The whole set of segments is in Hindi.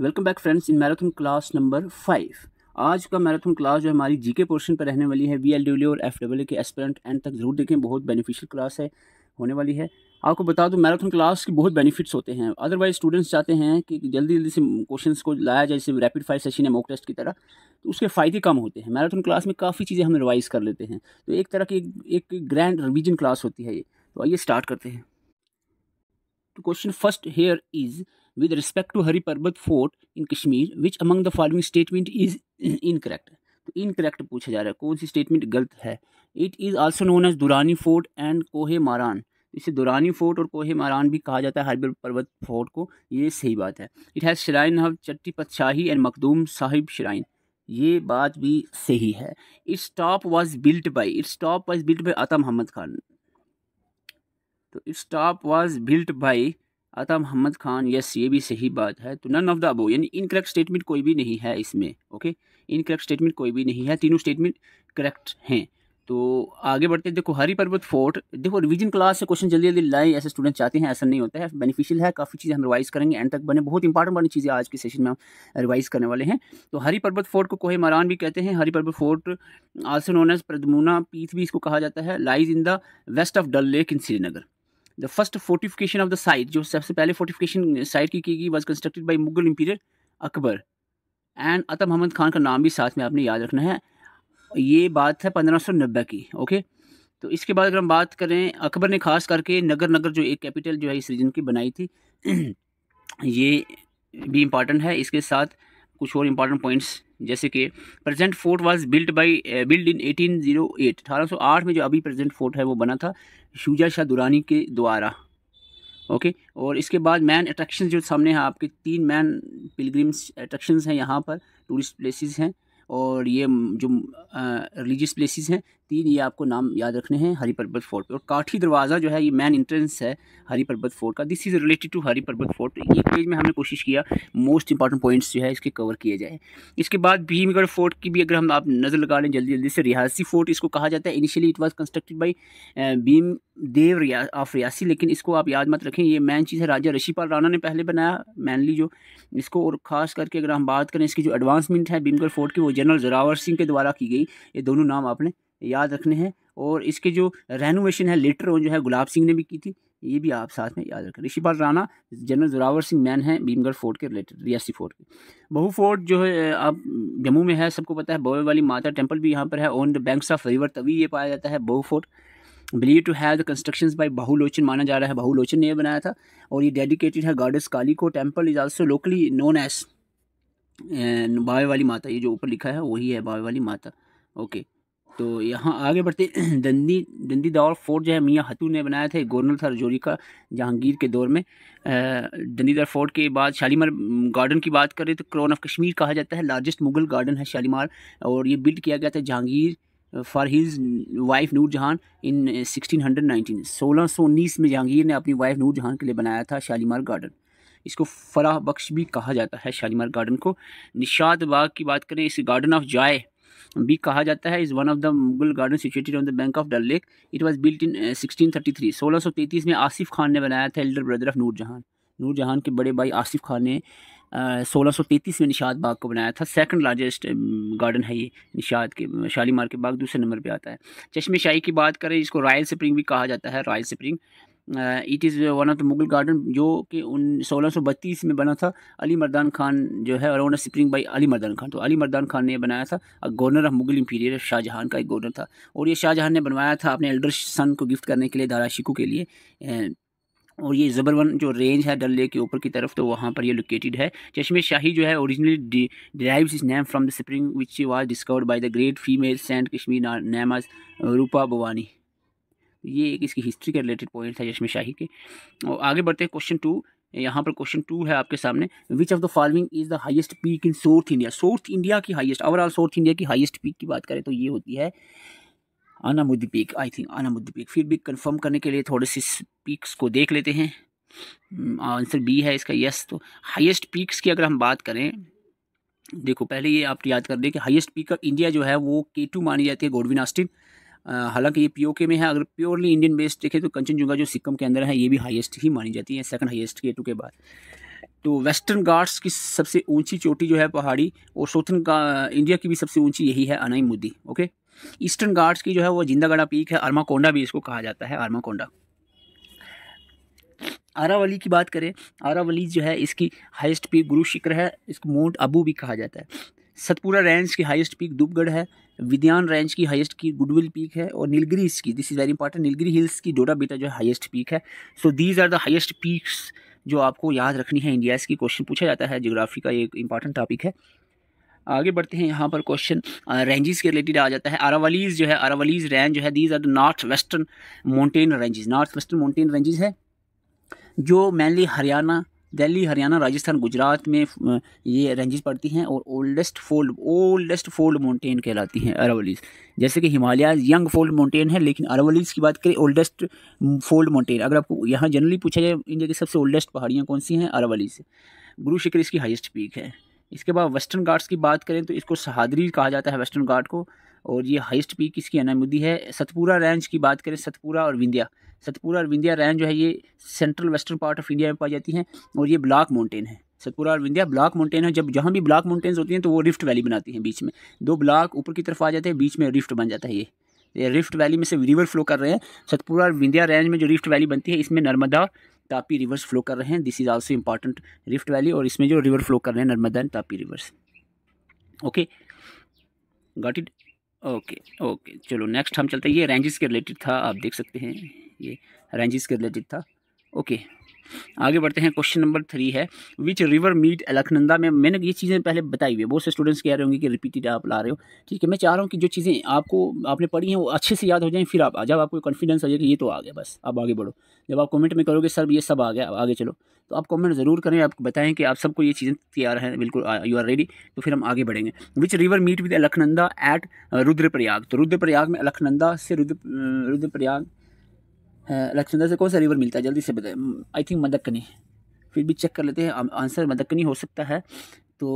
Welcome back friends in marathon class number five आज का मैराथन क्लास जो हमारी जीके पोर्शन पर रहने वाली है वी एल डब्ल्यू और एफ डब्ल्यू के एस्पेरेंट एंड तक जरूर देखें बहुत बेनिफिशियल क्लास है होने वाली है आपको बता दूं मैराथन क्लास के बहुत बेनिफिट्स होते हैं अदरवाइज स्टूडेंट्स चाहते हैं कि जल्दी जल्दी से क्वेश्चन को लाया जाए जैसे रैपिड फायर सेशन है मॉक टेस्ट की तरह तो उसके फ़ायदे कम होते हैं मैराथन क्लास में काफ़ी चीज़ें हम रिवाइज़ कर लेते हैं तो एक तरह की एक ग्रैंड रिविजन क्लास होती है ये तो आइए स्टार्ट करते हैं तो question first here is respect to Hari Hari fort in Kashmir which among the the statement is incorrect तो इनकरेक्ट पूछा जा रहा है कौन सी स्टेटमेंट गलत है it is also known as Durrani fort and Kohe Maran इसे दुरानी फोर्ट और कोहे मारान भी कहा जाता है हरबल पर्वत फोर्ट को ये सही बात है it has shrine of Chatti Patshahi and Makhdoom Sahib shrine ये बात भी सही है its top was built by its top was built by Ata Mohammad Khan तो its top was built by Ata Mohammad Khan yes ये भी सही बात है तो नन ऑफ द अबो यानी इनकरेक्ट स्टेटमेंट कोई भी नहीं है इसमें ओके इनकरेक्ट स्टेटमेंट कोई भी नहीं है तीनों स्टेटमेंट करेक्ट हैं तो आगे बढ़ते देखो हरी पर्वत फोर्ट देखो रिविजन क्लास से क्वेश्चन जल्दी जल्दी लाए ऐसे स्टूडेंट चाहते हैं ऐसा नहीं होता है बेनिफिशियल है काफ़ी चीज़ें हम रिवाइज करेंगे एंड तक बने बहुत इंपॉर्टेंट बनी चीज़ें आज के सेशन में हम रिवाइज करने वाले हैं तो हरी पर्वत फोर्ट को कोहे मारान भी कहते हैं Hari Parvat fort also known as Pradyumna Peeth भी इसको कहा जाता है lies in the west of Dal lake in Srinagar the first fortification of the site जो सबसे पहले फोर्टिफिकेशन साइट की की गई was constructed by Mughal emperor Akbar and Ata Mohammad Khan का नाम भी साथ में आपने याद रखना है ये बात है पंद्रह सौ नब्बे की ओके तो इसके बाद अगर हम बात करें अकबर ने खास करके नगर नगर जो एक कैपिटल जो है इस रीजन की बनाई थी ये भी इम्पॉर्टेंट है इसके साथ कुछ और इम्पॉर्टेंट पॉइंट्स जैसे कि present fort was built by build in 1808 1808 में जो अभी प्रेजेंट फोर्ट है वो बना था शुजा शाह दुरानी के द्वारा ओके और इसके बाद मैन अट्रैक्शन जो सामने हैं आपके तीन मैन पिलग्रिम्स अट्रैक्शन हैं यहाँ पर टूरिस्ट प्लेसेस हैं और ये जो रिलीजियस uh, प्लेसेस हैं तीन ये आपको नाम याद रखने हैं हरी पर्बत फोर्ट और काठी दरवाज़ा जो है ये मेन इंट्रेंस है हरी पर्बत फोर्ट का this is related to Hari Parbat fort एक पेज में हमने कोशिश किया मोस्ट इंपॉर्टेंट पॉइंट्स जो है इसके कवर किए जाए इसके बाद भीमगढ़ फोर्ट की भी अगर हम आप नज़र लगा लें जल्दी जल्दी से रियासी फोर्ट इसको कहा जाता है initially it was constructed by Bhim Dev रिया ऑफ रियासी लेकिन इसको आप याद मत रखें ये मेन चीज़ है राजा ऋषिपाल राणा ने पहले बनाया मैनली जो इसको और ख़ास करके अगर हम बात करें इसकी जो एडवांसमेंट है भीमगढ़ फोर्ट की वो जनरल जोरावर सिंह के द्वारा की गई ये दोनों नाम आपने याद रखने हैं और इसके जो रेनोवेशन है लेटर वो जो है गुलाब सिंह ने भी की थी ये भी आप साथ में याद रखें ऋषिपाल राणा जनरल जोरावर सिंह मैन है भीमगढ़ फोर्ट के रिलेटेड रियासी फोर्ट के बहू फोर्ट जो है आप जम्मू में है सबको पता है बोवे वाली माता टेम्पल भी यहाँ पर है on the banks of river तभी ये पाया जाता है Bahu fort believe to have the construction by Bahulochan माना जा रहा है बहुलोचन ने यह बनाया था और ये डेडिकेटेड है गार्डस काली को temple is also locally known as Bawe Wali माता ये जो ऊपर लिखा है वही है बावे वाली माता ओके okay. तो यहाँ आगे बढ़ते दंदी दंदी दौर फोर्ट जो है मियाँ हतू ने बनाया था गवर्नर था रजौरी का जहांगीर के दौर में दंदी दावर फोर्ट के बाद शालीमार गार्डन की बात करें तो क्राउन ऑफ कश्मीर कहा जाता है लार्जेस्ट मुगल गार्डन है शालीमार और ये बिल्ड किया गया था Jahangir for his wife Noor Jahan in सौ उन्नीस में जहांगीर ने अपनी वाइफ नूर जहान के लिए बनाया था शालीमार गार्डन इसको फलाह बख्श भी कहा जाता है शालीमार गार्डन को निशाद बाग की बात करें इस गार्डन ऑफ जाए भी कहा जाता है is one of the Mughal garden situated on the bank of Dal lake it was built in 1633 thirty three सोलह सौ में आसिफ खान ने बनाया था elder brother of Noor Noor Jahan के बड़े भाई आसिफ खान ने uh, सोलह सौ में निशाद बाग को बनाया था सेकंड लार्जेस्ट गार्डन है ये निशाद के शालीमार के बाग दूसरे नंबर पे आता है चश्मे शाही की बात करें इसको रॉयल स्प्रिंग भी कहा जाता है royal spring it is one of the Mughal garden जो कि उन सोलह सौ बत्तीस में बना था अली मर्दान खान जो है और स्प्रिंग बाई अली मर्दान खान तो अली मर्दान खान ने बनाया था governor of Mughal emperor Shahjahan का एक गवर्नर था और ये शाहजहान ने बनवाया था अपने एल्डर सन को गिफ्ट करने के लिए दारा शिकू के लिए और ये ज़बरवन जो रेंज है डल लेक के ऊपर की तरफ तो वहाँ पर ये लोकेटेड है चश्मे शाही जो है originally derive is name from the spring which was discovered by the great female saint Kashmir नैमाज रूपा भवानी ये एक इसकी हिस्ट्री के रिलेटेड पॉइंट था यशमी शाही के और आगे बढ़ते हैं क्वेश्चन टू यहाँ पर क्वेश्चन टू है आपके सामने which of the following is the highest peak in south India south India की हाईएस्ट ओवरऑल साउथ इंडिया की हाईएस्ट पीक की बात करें तो ये होती है Anamudi peak I think Anamudi peak फिर भी कन्फर्म करने के लिए थोड़े से पीक्स को देख लेते हैं आंसर hmm, बी है इसका यस तो हाइस्ट पीक्स की अगर हम बात करें देखो पहले ये आप याद कर दें कि हाइस्ट पीक ऑफ इंडिया जो है वो के टू मानी जाती है गोडविनास्टिन हालांकि ये पीओके में है अगर प्योरली इंडियन बेस्ड देखें तो कंचनजुंगा जो सिक्किम के अंदर है ये भी हाईएस्ट ही मानी जाती है सेकंड हाईएस्ट के टू के बाद तो वेस्टर्न गार्ड्स की सबसे ऊंची चोटी जो है पहाड़ी और साउथन का इंडिया की भी सबसे ऊंची यही है Anaimudi okay eastern Ghats की जो है वो जिंदागढ़ा पीक है अरमाकोंडा भी इसको कहा जाता है अरमाकोंडा आरावली की बात करें आरावली जो है इसकी हाइस्ट पीक गुरु शिखर है इसको माउंट अबू भी कहा जाता है सतपुरा रेंज की हाईएस्ट पीक दुबगढ़ है विद्यान रेंज की हाईएस्ट की गुडविल पीक है और नीलगिरीज की this is very important Nilgiri hills की डोडा बेटा जो है हाइस्ट पीक है so these are the highest peaks जो आपको याद रखनी है इंडिया की क्वेश्चन पूछा जाता है जोग्राफी का एक इंपॉर्टेंट टॉपिक है आगे बढ़ते हैं यहाँ पर क्वेश्चन रेंजेस के रिलेटेड आ जाता है अरावलीज जो है अरावलीज रेंज जो है these are the north western mountain ranges north western mountain ranges है जो मेनली हरियाणा दिल्ली हरियाणा राजस्थान गुजरात में ये रेंजेस पड़ती हैं और oldest fold oldest fold mountain कहलाती हैं अरवलीज जैसे कि हिमालय यंग फोल्ड माउंटेन है लेकिन अरवलीज की बात करें ओल्डेस्ट फोल्ड माउंटेन अगर आपको यहाँ जनरली पूछा जाए इंडिया की सबसे ओल्डेस्ट पहाड़ियाँ कौन सी हैं अरावलीज गुरु शिखर इसकी हाइस्ट पीक है इसके बाद वेस्टर्न घाट्स की बात करें तो इसको सहादरी कहा जाता है वेस्टर्न घाट को और ये हाइस्ट पीक इसकी अनामुदी है सतपुरा रेंज की बात करें सतपुरा और विंध्या सतपुरा और विंध्या रेंज जो है ये central western part of India में पाई जाती हैं और ये ब्लाक माउंटेन है सतपुरा और विंध्या ब्लाक माउंटेन है जब जहाँ भी ब्लाक माउंटेन्स होती हैं तो वो रिफ्ट वैली बनाती हैं बीच में दो ब्लाक ऊपर की तरफ आ जाते हैं बीच में रिफ्ट बन जाता है ये ये रिफ्ट वैली में से रिवर फ्लो कर रहे हैं सतपुरा और विंध्या रेंज में जो रिफ्ट वैली बनती है इसमें नर्मदा तापी रिवर्स फ्लो कर रहे हैं this is also important rift valley और इसमें जो रिवर फ्लो कर रहे हैं Narmada and Tapi rivers okay got it okay okay चलो नेक्स्ट हम चलते हैं ये रेंजेस के रिलेटेड था आप देख सकते हैं ये रेंजेस के रिलेटेड था ओके आगे बढ़ते हैं क्वेश्चन नंबर थ्री है विच रिवर मीट अलखनंदा में मैंने ये चीज़ें पहले बताई हुई है बहुत से स्टूडेंट्स कह रहे होंगे कि रिपीटेड आप ला रहे हो ठीक है मैं चाह रहा हूँ कि जो चीज़ें आपको आपने पढ़ी हैं वो अच्छे से याद हो जाएँ फिर आप जब आपको कॉन्फिडेंस आ जाए कि ये तो आ गया बस आप आगे बढ़ो जब आप कमेंट में करोगे सर ये सब आ गया आगे चलो तो आप कमेंट ज़रूर करें आप बताएं कि आप सबको ये चीज़ें तैयार हैं बिल्कुल यू आर रेडी तो फिर हम आगे बढ़ेंगे which river meet with Alaknanda at Rudraprayag तो रुद्रप्रयाग में अलखनंदा से रुद्र रुद्रप्रयाग लक्ष्मंदर से कौन सा रिवर मिलता है जल्दी से बताए आई थिंक मदक्कनी फिर भी चेक कर लेते हैं आंसर मदक्कनी हो सकता है तो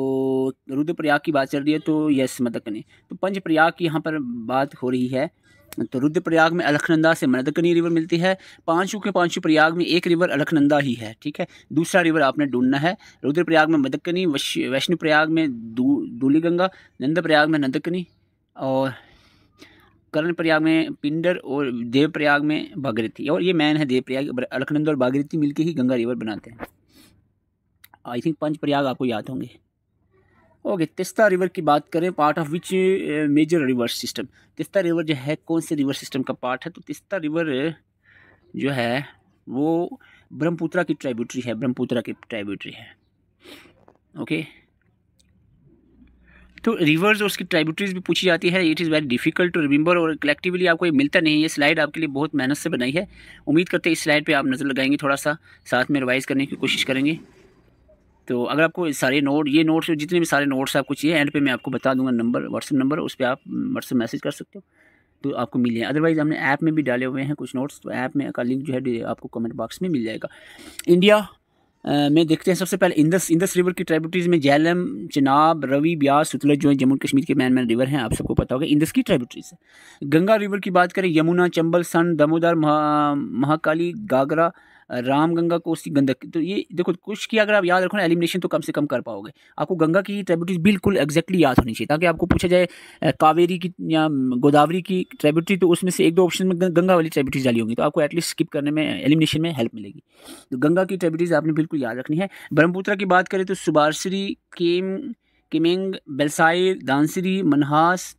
रुद्रप्रयाग की बात चल रही है तो यस मदक्कनी तो पंचप्रयाग की यहाँ पर बात हो रही है तो रुद्रप्रयाग में अलखनंदा से मदकनी रिवर मिलती है पांचों के पांचों प्रयाग में एक रिवर अलखनंदा ही है ठीक है दूसरा रिवर आपने ढूंढना है रुद्रप्रयाग में मदकनी वैष्णु प्रयाग में दूली गंगा नंदप्रयाग में नंदकनी और करण प्रयाग में पिंडर और देव प्रयाग में भागीरथी और ये मैन है देव प्रयाग अलखनंद और भागीरथी मिलकर ही गंगा रिवर बनाते हैं आई थिंक पंच प्रयाग आपको याद होंगे ओके तिस्ता रिवर की बात करें part of which major river system Teesta river जो है कौन से रिवर सिस्टम का पार्ट है तो तिस्ता रिवर जो है वो ब्रह्मपुत्रा की ट्राइब्यूटरी है ब्रह्मपुत्रा की ट्राइब्यूटरी है ओके okay? तो रिवर्स और उसकी ट्राइब्यूटरीज भी पूछी जाती है it is very difficult to remember और कलेक्टिवली आपको ये मिलता नहीं है ये स्लाइड आपके लिए बहुत मेहनत से बनाई है उम्मीद करते हैं इस स्लाइड पर आप नज़र लगाएंगे थोड़ा सा साथ में रिवाइज़ करने की कोशिश करेंगे तो अगर आपको सारे नोट ये नोट्स जितने भी सारे नोट्स आपको चाहिए एंड पे मैं आपको बता दूंगा नंबर व्हाट्सअप नंबर उस पर आप व्हाट्सअप मैसेज कर सकते हो तो आपको मिल जाए अदरवाइज़ हमने ऐप में भी डाले हुए हैं कुछ नोट्स तो ऐप में का लिंक जो है आपको कमेंट बॉक्स में मिल जाएगा इंडिया में देखते हैं सबसे पहले इंदस इंदस रिवर की ट्राइब्यूटरीज में जैलम चिनाब रवि ब्यास सुतलज जो है जम्मू कश्मीर के मैन मैन रिवर हैं आप सबको पता होगा इंदस की ट्राइब्यूटरीज है गंगा रिवर की बात करें यमुना चंबल सन दमोदर महा, महाकाली गागरा राम गंगा गंदक तो ये देखो कुछ की अगर आप याद रखो ना एलिमिनेशन तो कम से कम कर पाओगे आपको गंगा की ट्रेब्यूटरीज बिल्कुल एग्जैक्टली याद होनी चाहिए ताकि आपको पूछा जाए कावेरी की या गोदावरी की ट्रेब्यूटरी तो उसमें से एक दो ऑप्शन में गंगा वाली ट्रेब्यूटरीज डाली होंगी तो आपको एटलीस्ट स्किप करने में एलिमिनेशन में हेल्प मिलेगी तो गंगा की ट्रेब्यूटरीज आपने बिल्कुल याद रखनी है ब्रह्मपुत्र की बात करें तो सुबारसरी केम किमिंग बेलसाई दानसरी मनहास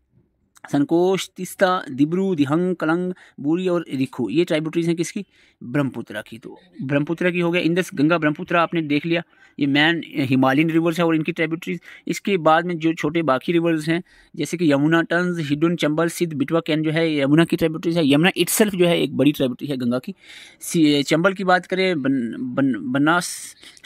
संकोच तिस्ता दिब्रू दिहंग कलंग बूरी और रिखू ये ट्राइब्यूटरीज हैं किसकी ब्रह्मपुत्रा की तो ब्रह्मपुत्रा की हो गया इंदस गंगा ब्रह्मपुत्रा आपने देख लिया ये मैन हिमालयन रिवर्स है और इनकी ट्राइब्यूटरीज इसके बाद में जो छोटे बाकी रिवर्स हैं जैसे कि यमुना टनज हिडन चंबल सिद्ध बिटवा कैन जो है यमुना की ट्राइब्यूटरीज है यमुना इट जो है एक बड़ी ट्राइब्यूटरी है गंगा की चंबल की बात करें बन, बनास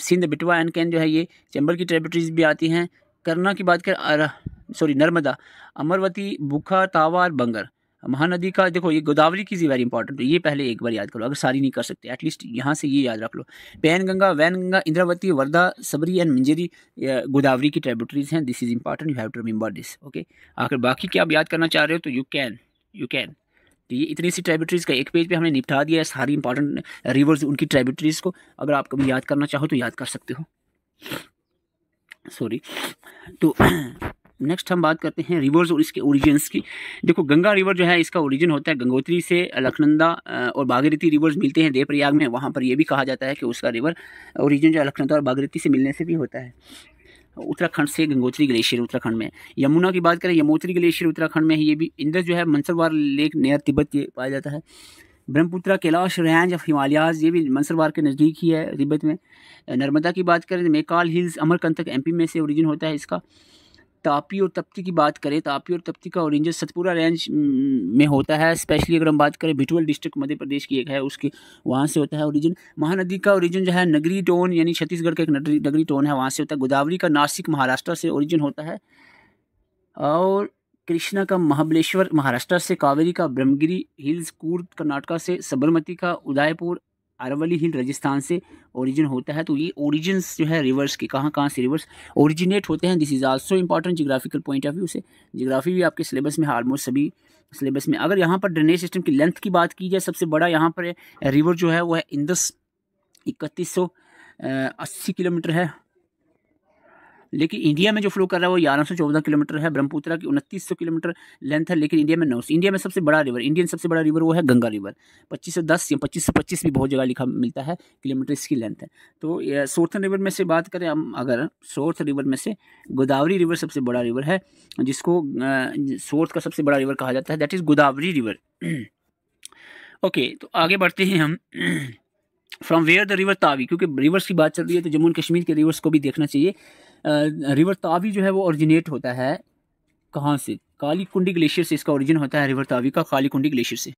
सिंध बिटवा एंड कैन जो है ये चंबल की ट्राइब्यूटरीज भी आती हैं करना की बात करें सॉरी नर्मदा अमरवती बुखा तावा और बंगर महानदी का देखो ये गोदावरी की जी वेरी इंपॉर्टेंट है तो ये पहले एक बार याद करो अगर सारी नहीं कर सकते एटलीस्ट यहाँ से ये याद रख लो Penganga Wainganga Indravati Wardha Sabari and Manjira Godavari की ट्रेबोटरीज हैं this is important you have to remember this okay आखिर बाकी क्या आप याद करना चाह रहे हो तो यू कैन यू कैन तो ये इतनी सी ट्राइब्यूटरीज़ का एक पेज पे हमने निपटा दिया है सारी इंपॉर्टेंट रिवर्स उनकी ट्राइब्यूटरीज़ को अगर आप कभी याद करना चाहो तो याद कर सकते हो सॉरी तो नेक्स्ट हम बात करते हैं रिवर्स और इसके ओरिजिनस की देखो गंगा रिवर जो है इसका ओरिजिन होता है गंगोत्री से अलखनंदा और बागरती रिवर्स मिलते हैं देवप्रयाग में वहाँ पर यह भी कहा जाता है कि उसका रिवर ओरिजिन जो अलखनंदा और बागरती से मिलने से भी होता है उत्तराखंड से गंगोत्री ग्लेशियर उत्तराखंड में यमुना की बात करें यमोत्री ग्लेशियर उत्तराखंड में ये भी इंदर जो है मंसरवार लेक नियर तिब्बत पाया जाता है ब्रह्मपुत्रा कैलाश रेंज ऑफ हिमालयाज ये भी मंसरवार के नज़दीक ही है तिब्बत में नर्मदा की बात करें मेकाल हिल्स अमरकंतक एमपी में से ओरिजिन होता है इसका तापी और तप्ती की बात करें तापी और तप्ती का औरेंजेस सतपुरा रेंज में होता है स्पेशली अगर हम बात करें भिटवल डिस्ट्रिक्ट मध्य प्रदेश की एक है उसके वहाँ से होता है ओरिजिन महानदी का ओरिजिन जो है नगरी टोन यानी छत्तीसगढ़ का एक नगरी टोन है वहाँ से होता है गोदावरी का नासिक महाराष्ट्र से ओरिजिन होता है और कृष्णा का महाबलेश्वर महाराष्ट्र से कावेरी का ब्रह्मगिरी हिल्स कूर्द कर्नाटका से सबरमती का उदयपुर अरवली हिल राजस्थान से ओरिजिन होता है तो ये ओरिजिन जो है रिवर्स के कहाँ कहाँ से रिवर्स ओरिजिनेट होते हैं this is also important geographical point of view से जियोग्राफी भी आपके सिलेबस में आलमोस्ट सभी सिलेबस में अगर यहाँ पर ड्रेनेज सिस्टम की लेंथ की बात की जाए सबसे बड़ा यहाँ पर रिवर जो है वो है इंदस इकतीस सौ अस्सी किलोमीटर है लेकिन इंडिया में जो फ्लो कर रहा है वो ग्यारह सौ चौदह किलोमीटर है ब्रह्मपुत्रा की उनतीस सौ किलोमीटर लेंथ है लेकिन इंडिया में नौ इंडिया में सबसे बड़ा रिवर इंडियन सबसे बड़ा रिवर वो है गंगा रिवर पच्चीस सौ दस या पच्चीस सौ पच्चीस भी बहुत जगह लिखा मिलता है किलोमीटर इसकी लेंथ है तो सोर्थन रिवर में से बात करें हम अगर सोर्थ रिवर में से गोदावरी रिवर सबसे बड़ा रिवर है जिसको सोर्थ का सबसे बड़ा रिवर कहा जाता है that is Godavari river okay तो आगे बढ़ते हैं हम फ्रॉम वेयर द रिवर तावी क्योंकि रिवर्स की बात चल रही है तो जम्मू एंड कश्मीर के रिवर्स को भी देखना चाहिए रिवर तावी जो है वो ओरिजिनेट होता है कहाँ से काली कुंडी ग्लेशियर से इसका ओरिजिन होता है रिवर तावी का काली कुंडी ग्लेशियर से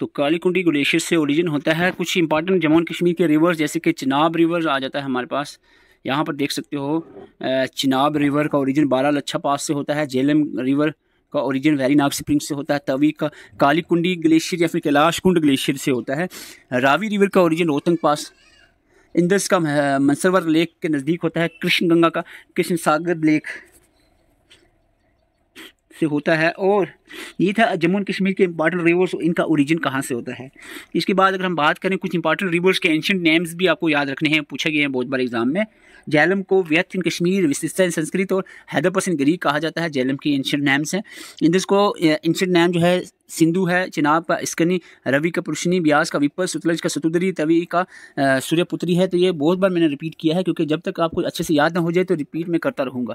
तो काली कुंडी ग्लेशियर से ओरिजिन होता है कुछ इंपॉर्टेंट जम्मू एंड कश्मीर के रिवर्स जैसे कि चिनाब रिवर आ जाता है हमारे पास यहाँ पर देख सकते हो चिनाब रिवर का ओरिजिन बारा लच्छा पास से होता है जेलम रिवर का ओरिजिन वैली नाग स्प्रिंग से होता है तवी का काली कुंडी ग्लेशियर या फिर कैलाश कुंड ग्लेशियर से होता है रावी रिवर का ओरिजिन रोहतंग पास इंदस का मंसरवर लेक के नज़दीक होता है कृष्ण गंगा का कृष्ण सागर लेक से होता है और ये था जम्मू एंड कश्मीर के इंपॉर्टेंट रिवर्स इनका ओरिजिन कहाँ से होता है इसके बाद अगर हम बात करें कुछ इंपॉर्टेंट रिवर्स के एंशंट नेम्स भी आपको याद रखने हैं पूछे गए हैं बहुत बार एग्जाम में जैलम को व्यथ इन कश्मीर विशिष्टा इन संस्कृत और हैदरपस इन ग्रीक कहा जाता है जैलम की एंशंट नेम्स हैं इंदस को एंशंट नेम जो है सिंधु है चिनाब का इसकनी रवि का पुरुषनी ब्यास का विपर सुतलज का सतुदरी तवी का सूर्यपुत्री है तो ये बहुत बार मैंने रिपीट किया है क्योंकि जब तक आपको अच्छे से याद ना हो जाए तो रिपीट मैं करता रहूँगा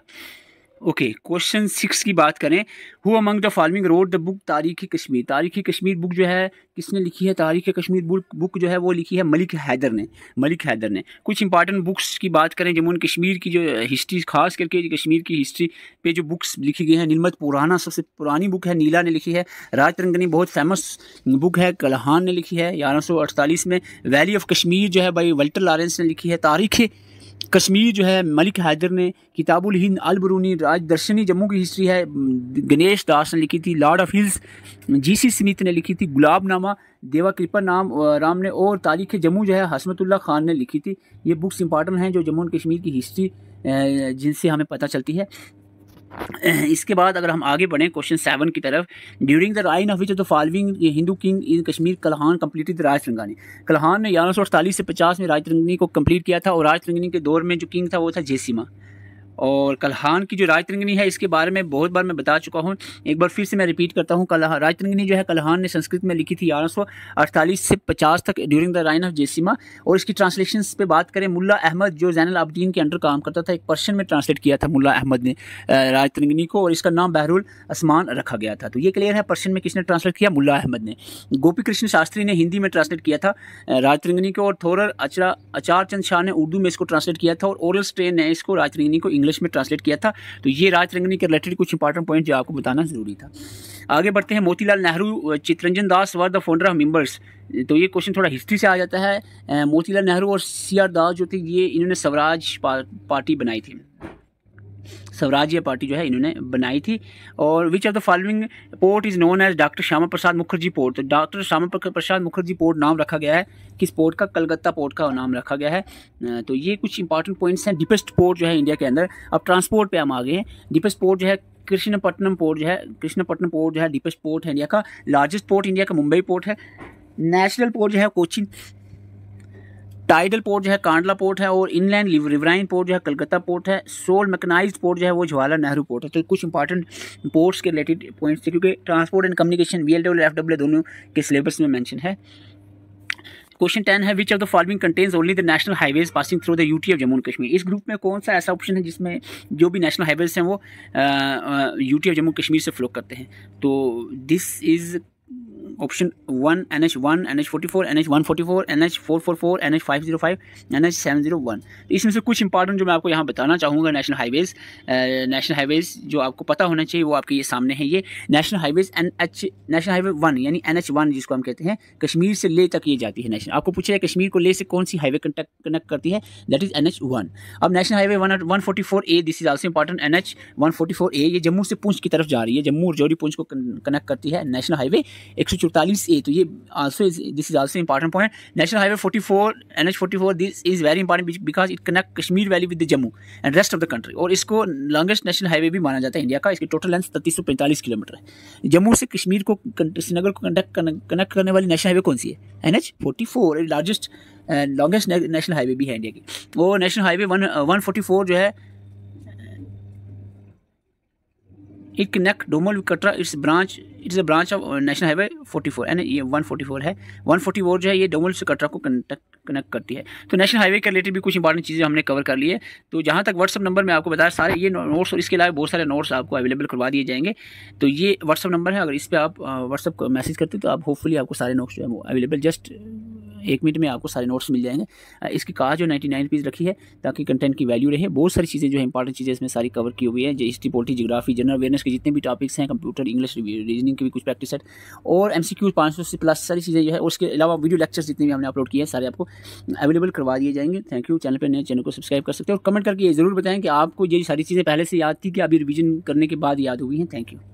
ओके क्वेश्चन सिक्स की बात करें who among the following wrote the book Tarikh Kashmir तारीख कश्मीर बुक जो है किसने लिखी है तारीख कश्मीर बुक बुक जो है वो लिखी है मलिक हैदर ने मलिक हैदर ने कुछ इंपॉर्टेंट बुक्स की बात करें जम्मू एंड कश्मीर की जो हिस्ट्री खास करके कश्मीर की हिस्ट्री पे जो बुक्स लिखी गई हैं नीलमत पुराना सबसे पुरानी बुक है नीला ने लिखी है राजतरंगनी बहुत फेमस बुक है कलहान ने लिखी है ग्यारह में वैली ऑफ कश्मीर जो है भाई वल्टर लॉरेंस ने लिखी है तारीख कश्मीर जो है मलिक हैदर ने किताबुल हिंद अलबरूनी राज दर्शनी जम्मू की हिस्ट्री है गणेश दास ने लिखी थी lord of hills G C Smith ने लिखी थी गुलाब नामा देवा कृपा नाम राम ने और तारीख जम्मू जो है हसमतुल्ला खान ने लिखी थी ये बुक्स इंपॉर्टेंट हैं जो जम्मू एंड कश्मीर की हिस्ट्री जिनसे हमें पता चलती है इसके बाद अगर हम आगे बढ़ें क्वेश्चन सेवन की तरफ during the reign of which the following Hindu king in Kashmir Kalhana complete the Rajatarangini Kalhana ने ग्यारह सौ अड़तालीस से पचास में राज तिरंगनी को कंप्लीट किया था और राज तिरंगनी के दौर में जो किंग था वो था जेसिमा और कलहान की जो राजतरंगिनी है इसके बारे में बहुत बार मैं बता चुका हूँ एक बार फिर से मैं रिपीट करता हूँ कला राजतरंगिनी जो है कलहान ने संस्कृत में लिखी थी ग्यारह से पचास तक during the reign of Jayasimha और इसकी ट्रांसलेशन पर बात करें मुला अहमद जो जैनल आबदीन के अंडर काम करता था एक पर्शन में ट्रांसलेट किया था मुला अहमद ने राजतरंगिनी को और इसका नाम बहरुल असमान रखा गया था तो ये क्लियर है पर्शन में किसने ट्रांसलेट किया मुला अहमद ने गोपी कृष्ण शास्त्री ने हिंदी में ट्रांसलेट किया था राजतरंगिनी को और थोरर अचरा अचार चंद शाह ने उर्दू में इसको ट्रांसलेट किया था और ओरल स्ट्रेन ने इसको राजतरंगिनी को इंग्लिश इंग्लिश में ट्रांसलेट किया था तो ये राजरंगनी के रिलेटेड कुछ इंपॉर्टेंट पॉइंट जो आपको बताना ज़रूरी था आगे बढ़ते हैं Motilal Nehru Chittaranjan Das were the founder of members तो ये क्वेश्चन थोड़ा हिस्ट्री से आ जाता है मोतीलाल नेहरू और सी आर दास जो थे ये इन्होंने स्वराज पार्टी बनाई थी स्वराज्य पार्टी जो है इन्होंने बनाई थी और which of the following port is known as doctor Shyama Prasad Mukherjee port तो डॉक्टर श्यामा प्रसाद मुखर्जी पोर्ट नाम रखा गया है किस पोर्ट का कलकत्ता पोर्ट का नाम रखा गया है तो ये कुछ इंपॉर्टेंट पॉइंट्स हैं डिपेस्ट पोर्ट जो है इंडिया के अंदर अब ट्रांसपोर्ट पर हम आ गए हैं डिपेस्ट पोर्ट जो है कृष्णपट्टनम पोर्ट जो है कृष्णपट्टनम पोर्ट जो है डिपेस्ट पोर्ट है इंडिया का लार्जेस्ट पोर्ट इंडिया का मुंबई पोर्ट है नेशनल पोर्ट जो है कोचिन टाइडल पोर्ट जो है कांडला पोर्ट है और इनलैंड रिवराइन पोर्ट जो है कलकत्ता पोर्ट है सोल मैकनाइज पोर्ट जो है वो जवाहरलाल नेहरू पोर्ट है तो कुछ इंपॉर्टेंट पोर्ट्स के रिलेटेड पॉइंट्स थे क्योंकि transport and communication V L W F W दोनों के सिलेबस में मैंशन है क्वेश्चन टेन है which of the following contains only the national highways passing through the UT of Jammu and Kashmir इस ग्रुप में कौन सा ऐसा ऑप्शन है जिसमें जो भी नेशनल हाईवेज हैं वो यूटी ऑफ जम्मू कश्मीर से फ्लो करते हैं तो this is option one N H one N H forty four N H one forty four N H four four four N H five zero five N H seven zero one तो इसमें से कुछ इंपॉर्टेंट जो मैं आपको यहाँ बताना चाहूँगा नेशनल हाईवेज़ नेशनल हाईवेज़ जो आपको पता होना चाहिए वो आपके ये सामने है ये national highways N H national highway one यानी एन एच वन जिसको हम कहते हैं कश्मीर से ले तक ये जाती है नेशनल आपको पूछा है कश्मीर को ले से कौन सी हाईवे कंटेक्ट कनेक्ट करती है that is N H one अब national highway one one forty four A this is also important N H one forty four A ये जम्मू से पूंछ की तरफ जा रही है जम्मू और जोरी पूंछ को कनेक्ट करती है नेशनल हाईवे एक सौ चौतालीस ए तो ये also this is also important point national highway forty four N H forty four this is very important because it connect Kashmir valley with the Jammu and rest of the country और इसको लॉन्गेस्ट नेशनल हाईवे भी माना जाता है इंडिया का इसकी टोटल लेंथ तत्तीस सौ पैंतालीस किलोमीटर है जम्मू से कश्मीर को श्रीनगर को कनेक्ट करने वाली नेशनल हाईवे कौन सी है N H forty four largest longest national highway भी है इंडिया की वो national highway one one forty four जो है it connect Domel Katra it's branch it is a branch of national highway 44 ना ये 144 है 144 जो है ये डोमल से कटरा को कनेक्ट करती है तो नेशनल हाईवे के रिलेटेड भी कुछ इंपॉर्टेंट चीज़ें हमने कवर कर ली है तो जहाँ तक व्हाट्सअप नंबर मैं आपको बताया सारे ये नोट्स और इसके अलावा बहुत सारे नोट्स आपको अवेलेबल करवा दिए जाएंगे तो ये व्हाट्सअप नंबर है अगर इस पर आप व्हाट्सअप मैसेज करते तो आप होपफुली आपको सारे नोट्स जो है वो अवेलेबल जस्ट एक मिनट में आपको सारे नोट्स मिल जाएंगे इसकी कार जो नाइन्टी नाइन रुपीज़ रखी है ताकि कंटेंट की वैल्यू रहे बहुत सारी चीज़ें जो है इंपॉर्टेंट चीज़ें इसमें सारी कवर की हुई है जो history polity geography general awareness के जितने भी टॉपिक्स हैं कंप्यूटर इंग्लिश रीजनिंग की भी कुछ प्रैक्टिस है और एम सी क्यू पाँच सौ से प्लस सारी चीज़ें जो है उसके अलावा वीडियो लेक्चर्स जितने भी हमने अपलोड किए हैं सारे आपको अवेलेबल करवा दिए जाएंगे थैंक यू चैनल पर नए चैनल को सब्सक्राइब कर सकते हैं और कमेंट करके ये ज़रूर बताएं कि आपको ये सारी चीज़ें पहले से याद थी कि अभी रिविजन करने के बाद याद हुई हैं थैंक यू